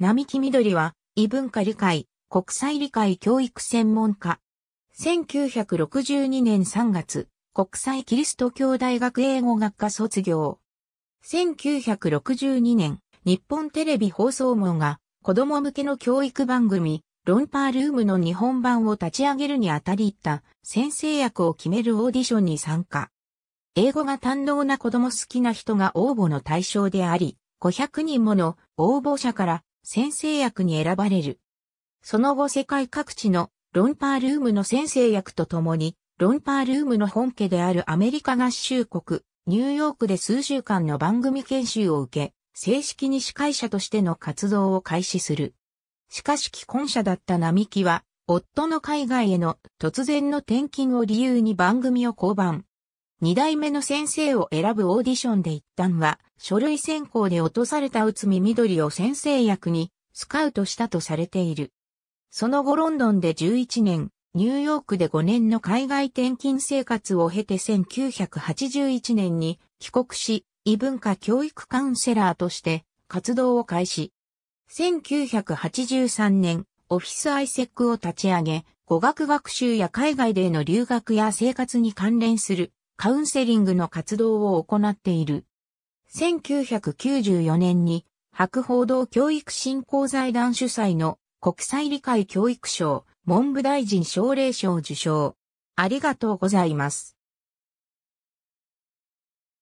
並木緑は、異文化理解、国際理解教育専門家。1962年3月、国際キリスト教大学英語学科卒業。1962年、日本テレビ放送網が子供向けの教育番組、ロンパールームの日本版を立ち上げるにあたり行った先生役を決めるオーディションに参加。英語が堪能な子供好きな人が応募の対象であり、500人もの応募者から先生役に選ばれる。その後世界各地のロンパールームの先生役とともに、ロンパールームの本家であるアメリカ合衆国、ニューヨークで数週間の番組研修を受け、正式に司会者としての活動を開始する。しかし既婚者だった並木は、夫の海外への突然の転勤を理由に番組を降板。二代目の先生を選ぶオーディションで一旦は、書類選考で落とされた内海緑を先生役に、スカウトしたとされている。その後ロンドンで11年、ニューヨークで5年の海外転勤生活を経て1981年に帰国し、異文化教育カウンセラーとして活動を開始。1983年、オフィスアイセックを立ち上げ、語学学習や海外での留学や生活に関連するカウンセリングの活動を行っている。1994年に博報堂教育振興財団主催の国際理解教育賞、文部大臣奨励賞受賞。ありがとうございます。